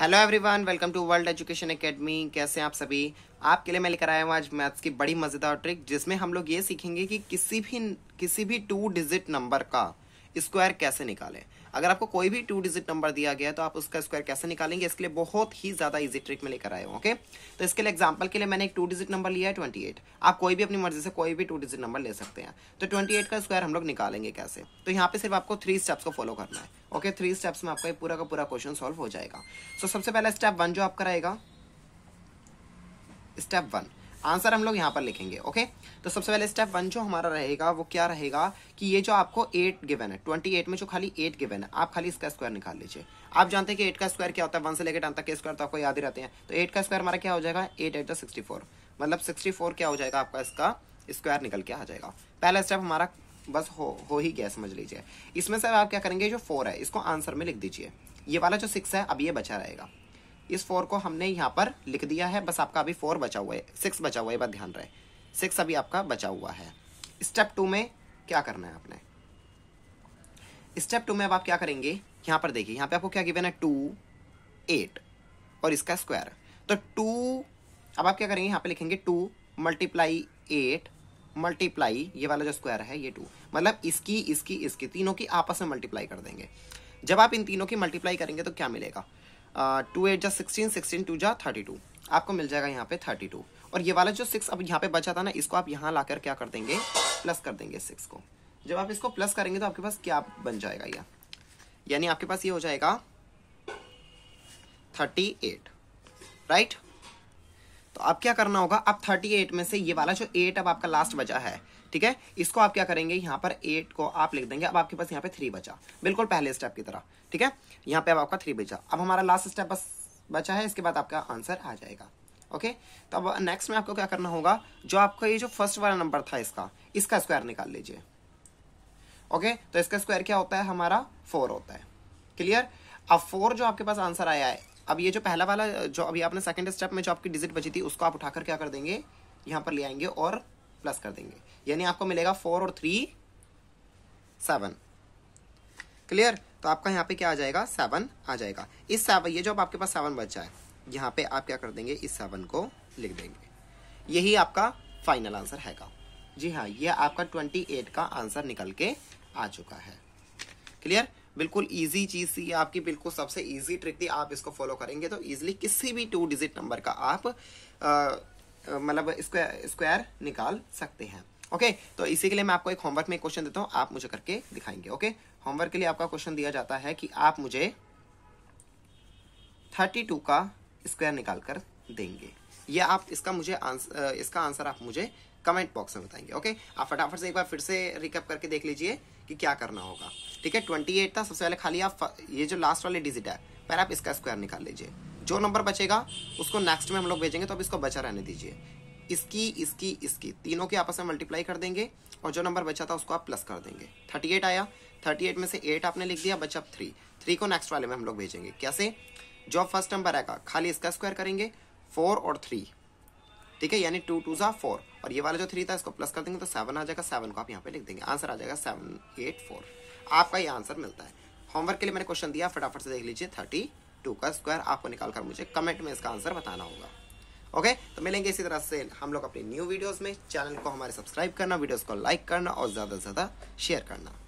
hello everyone welcome to World Education Academy कैसे हैं आप सभी आपके लिए मैं लेकर आया हूँ आज मैथ्स की बड़ी मज़ेदार ट्रिक जिसमें हम लोग ये सीखेंगे कि किसी भी किसी भी टू डिजिट नंबर का स्क्वायर कैसे निकालें अगर आपको कोई भी टू डिजिट नंबर दिया गया है तो आप उसका स्क्वायर कैसे निकालेंगे इसके लिए बहुत ही ज़्यादा इजी ट्रिक में लेकर आए ओके तो इसके लिए एग्जाम्पल के लिए मैंने एक टू डिजिट नंबर लिया है ट्वेंटी आप कोई भी अपनी मर्जी से कोई भी टू डिजिट नंबर ले सकते हैं तो ट्वेंटी का स्क्वायर हम लोग निकालेंगे कैसे तो यहाँ पे सिर्फ आपको थ्री स्टेप्स को फॉलो करना है ओके थ्री स्टेप्स में आपका पूरा का पूरा क्वेश्चन सोल्व हो जाएगा सो so, सबसे पहला स्टेप वन जो आपका रहेगा स्टेप वन आंसर हम लोग यहाँ पर लिखेंगे ओके तो सबसे पहले स्टेप वन जो हमारा रहेगा वो क्या रहेगा कि ये जो आपको एट गिवन है ट्वेंटी एट में जो खाली एट गिवन है आप खाली इसका स्क्वायर निकाल लीजिए आप जानते हैं कि एट का स्क्वायर क्या होता है वन से लेकर टन तक के स्क्वायर तो आपको याद ही रहते हैं तो एट का स्क्वायर हमारा क्या हो जाएगा एट एट दिक्सटी फोर मतलब सिक्सटी फोर क्या हो जाएगा आपका इसका स्क्वायर निकल के आ जाएगा पहला स्टेप हमारा बस हो हो ही गया समझ लीजिए इसमें से आप क्या करेंगे जो फोर है इसको आंसर में लिख दीजिए ये वाला जो सिक्स है अब ये बचा रहेगा इस फोर को हमने यहाँ पर लिख दिया है बस आपका अभी फोर बचा हुआ है सिक्स बचा हुआ है बस ध्यान रहे सिक्स अभी आपका बचा हुआ है स्टेप टू में क्या करना है आपने स्टेप टू में अब आप क्या करेंगे यहाँ पर देखिए यहाँ पे आपको क्या गिवन है टू एट और इसका स्क्वायर तो टू अब आप क्या करेंगे यहाँ पे लिखेंगे टू मल्टीप्लाई एट मल्टीप्लाई ये वाला जो स्क्वायर है ये टू मतलब इसकी इसकी इसकी तीनों की आपस में मल्टीप्लाई कर देंगे जब आप इन तीनों की मल्टीप्लाई करेंगे तो क्या मिलेगा टू एट जा सिक्सटीन सिक्सटीन टू जा थर्टी टू आपको मिल जाएगा यहाँ पे थर्टी टू और ये वाला जो सिक्स अब यहाँ पे बचा था ना इसको आप यहाँ लाकर क्या कर देंगे प्लस कर देंगे सिक्स को जब आप इसको प्लस करेंगे तो आपके पास क्या बन जाएगा यह यानी आपके पास ये हो जाएगा थर्टी एट राइट अब क्या करना होगा अब 38 में से ये वाला जो 8 अब आपका लास्ट बचा है ठीक है इसको आप क्या करेंगे यहाँ पर 8 को आप लिख देंगे अब आपके पास यहाँ पे 3 बचा बिल्कुल पहले स्टेप की तरह ठीक है यहाँ पे अब आपका 3 बचा अब हमारा लास्ट स्टेप बस बचा है इसके बाद आपका आंसर आ जाएगा ओके तो अब नेक्स्ट में आपको क्या करना होगा जो आपका ये जो फर्स्ट वाला नंबर था इसका इसका स्क्वायर निकाल लीजिए ओके तो इसका स्क्वायर क्या होता है हमारा फोर होता है क्लियर अब फोर जो आपके पास आंसर आया है अब ये जो पहला वाला जो अभी आपने सेकंड स्टेप में जो आपकी डिजिट बची थी उसको आप उठाकर क्या कर देंगे यहाँ पर ले आएंगे और प्लस कर देंगे यानी आपको मिलेगा फोर और थ्री सेवन क्लियर तो आपका यहाँ पे क्या आ जाएगा सेवन आ जाएगा इस सेवन ये जो आपके पास सेवन बचा है यहाँ पे आप क्या कर देंगे इस सेवन को लिख देंगे यही आपका फाइनल आंसर हैगा जी हाँ ये आपका ट्वेंटी एट का आंसर निकल के आ चुका है क्लियर बिल्कुल ईजी चीज थी आपकी बिल्कुल सबसे ईजी ट्रिक थी आप इसको फॉलो करेंगे तो इजिली किसी भी टू डिजिट नंबर का आप मतलब स्क्वायर स्क्वायर निकाल सकते हैं ओके तो इसी के लिए मैं आपको एक होमवर्क में क्वेश्चन देता हूँ आप मुझे करके दिखाएंगे ओके होमवर्क के लिए आपका क्वेश्चन दिया जाता है कि आप मुझे थर्टी टू का स्क्वायर निकाल कर देंगे ये आप इसका मुझे आंसर इसका आंसर आप मुझे कमेंट बॉक्स में बताएंगे ओके आप फटाफट से एक बार फिर से रिकअप करके देख लीजिए कि क्या करना होगा ठीक है ट्वेंटी एट था सबसे पहले खाली आप ये जो लास्ट वाले डिजिट है पहले आप इसका स्क्वायर निकाल लीजिए जो नंबर बचेगा उसको नेक्स्ट में हम लोग भेजेंगे तो आप इसको बचा रहने दीजिए इसकी इसकी इसकी तीनों की आपस में मल्टीप्लाई कर देंगे और जो नंबर बचा था उसको आप प्लस कर देंगे थर्टी एट आया थर्टी एट में से एट आपने लिख दिया बचा थ्री थ्री को नेक्स्ट वाले में हम लोग भेजेंगे कैसे जो फर्स्ट नंबर आएगा खाली इसका स्क्वायर करेंगे फोर और थ्री ठीक है यानी टू टू सा फोर और ये वाला जो थ्री था इसको प्लस कर देंगे तो सेवन आ जाएगा सेवन को आप यहाँ पे लिख देंगे आंसर आ जाएगा सेवन एट फोर आपका ये आंसर मिलता है होमवर्क के लिए मैंने क्वेश्चन दिया फटाफट से देख लीजिए थर्टी टू का स्क्वायर आपको निकाल कर मुझे कमेंट में इसका आंसर बताना होगा ओके तो मिलेंगे इसी तरह से हम लोग अपनी न्यू वीडियोस में चैनल को हमारे सब्सक्राइब करना वीडियोस को लाइक करना और ज़्यादा से ज़्यादा शेयर करना